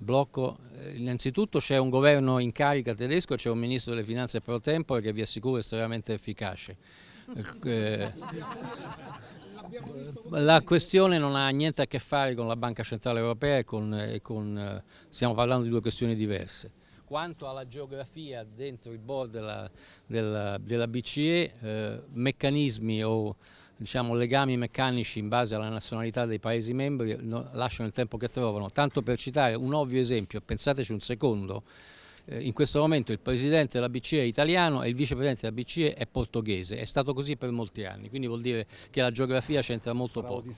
blocco, eh, innanzitutto c'è un governo in carica tedesco, c'è un ministro delle finanze pro tempore che vi assicuro è estremamente efficace. Eh, eh, la questione non ha niente a che fare con la Banca Centrale Europea e con, e con, stiamo parlando di due questioni diverse. Quanto alla geografia dentro il board della, della, della BCE, eh, meccanismi o diciamo, legami meccanici in base alla nazionalità dei Paesi membri no, lasciano il tempo che trovano. Tanto per citare un ovvio esempio, pensateci un secondo, eh, in questo momento il Presidente della BCE è italiano e il Vicepresidente della BCE è portoghese, è stato così per molti anni, quindi vuol dire che la geografia c'entra molto poco.